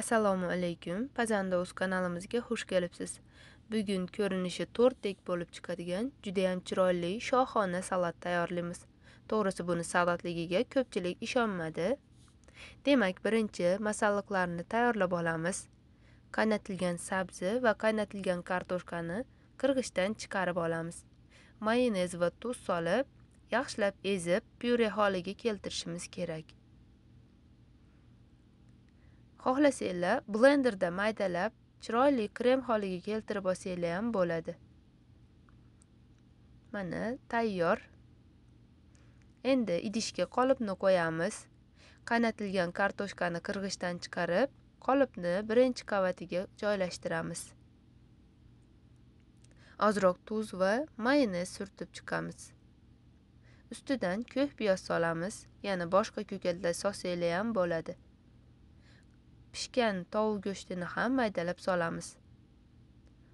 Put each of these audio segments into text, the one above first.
assalomu alaykum pazandoz kanalimizga xush kelibsiz bugun ko'rinishi to'rtdek bo'lib chiqadigan judayam chiroyli shohona salat tayyorlaymiz to'g'risi buni salatligiga ko'pchilik ishonmadi demak birinchi masalliqlarni tayyorlab olamiz qaynatilgan sabzi va qaynatilgan kartoshkani qirg'ichdan chiqarib olamiz mayonez va tuz solib yaxshilab ezib pyure holiga keltirishimiz kerak xohlasanglar blenderda maydalab chiroyli krem holiga keltirib olsanglar ham bo'ladi mana tayyor endi idishga qolipni qo'yamiz qaynatilgan kartoshkani qirg'ichdan chiqarib qolipni birinchi qavatiga joylashtiramiz ozroq tuz va mayonez surtib chiqamiz ustidan ko'k piyoz solamiz yana boshqa ko'katlar solsanglar ham bo'ladi pishgan tovuq go'shtini ham maydalab solamiz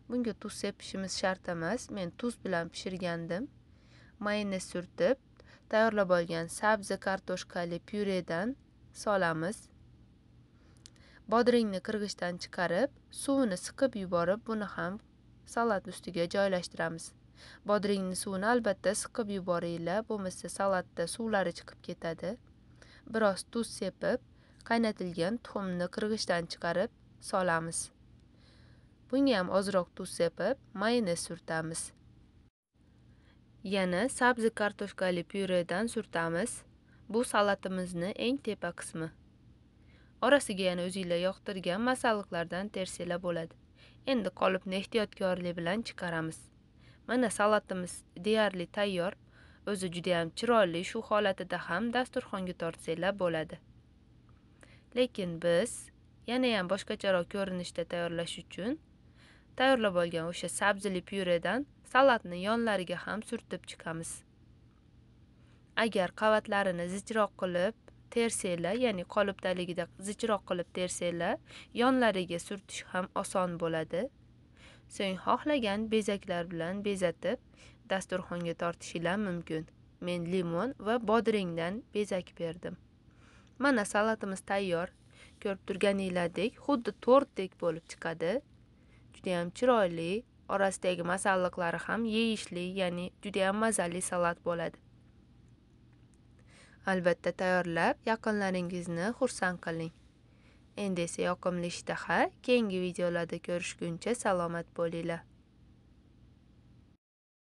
bunga tuz sepishimiz shart emas men tuz bilan pishirgandim mayonez surtib tayyorlab olgan sabzi kartoshkali pyuredan solamiz bodringni qirg'ichdan chiqarib suvini siqib yuborib buni ham salat ustiga joylashtiramiz bodringni suvini albatta siqib yuboringlar bo'lmasa salatda suvlari chiqib ketadi biroz tuz sepib qaynatilgan tuxumni qirg'ichdan chiqarib solamiz bunga ham ozroq tuz sepib mayonez surtamiz yana sabzi kartoshkali pyuredan surtamiz bu salatimizni eng tepa qismi orasiga yana o'zinglar yoqtirgan masalliqlardan tersela bo'ladi endi qolipni ehtiyotkorlik bilan chiqaramiz mana salatimiz deyarli tayyor o'zi judayam chiroyli shu holatida ham dasturxonga tortsanglar bo'ladi lekin biz yana ham boshqacharoq ko'rinishda tayyorlash uchun tayyorlab olgan o'sha sabzili pyuredan salatni yonlariga ham surtib chiqamiz agar qavatlarini zichroq qilib tersanglar, ya'ni qolipdaligida zichroq qilib tersanglar, yonlariga surtish ham oson bo'ladi so'ng xohlagan bezaklar bilan bezatib dasturxonga tortishingiz mumkin men limon va bodringdan bezak berdim mana salatimiz tayyor ko'rib turganinglardek xuddi tortdek bo'lib chiqadi judayam chiroyli orasidagi masalliqlari ham yeyishli ya'ni judayam mazali salat bo'ladi albatta tayyorlab yaqinlaringizni xursand qiling endi esa yoqimli ishtaha keyingi videolarda ko'rishguncha salomat bo'linglar